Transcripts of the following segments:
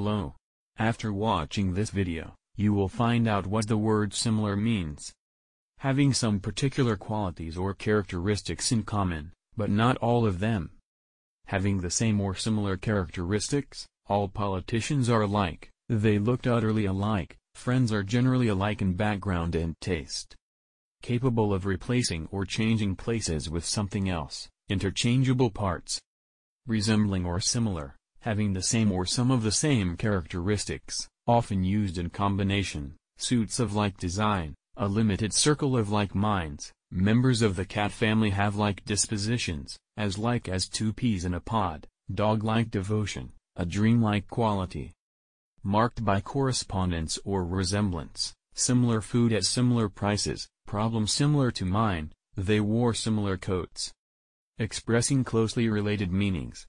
below. After watching this video, you will find out what the word similar means. Having some particular qualities or characteristics in common, but not all of them. Having the same or similar characteristics, all politicians are alike, they looked utterly alike, friends are generally alike in background and taste. Capable of replacing or changing places with something else, interchangeable parts. Resembling or similar, having the same or some of the same characteristics, often used in combination, suits of like design, a limited circle of like minds. Members of the cat family have like dispositions, as like as two peas in a pod, dog-like devotion, a dreamlike quality. Marked by correspondence or resemblance, similar food at similar prices, problem similar to mine, they wore similar coats. Expressing closely related meanings,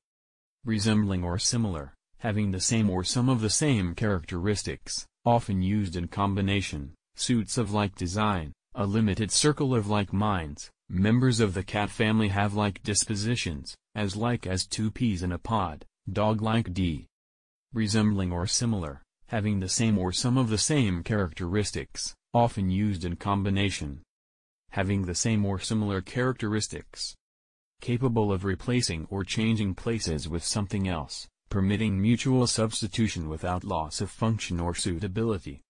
resembling or similar, having the same or some of the same characteristics, often used in combination, suits of like design, a limited circle of like minds. Members of the cat family have like dispositions, as like as two peas in a pod, dog-like d. Resembling or similar, having the same or some of the same characteristics, often used in combination. Having the same or similar characteristics, capable of replacing or changing places with something else, permitting mutual substitution without loss of function or suitability.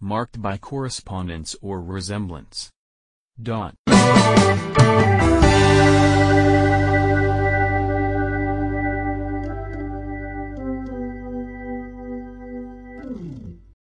Marked by correspondence or resemblance. Dot.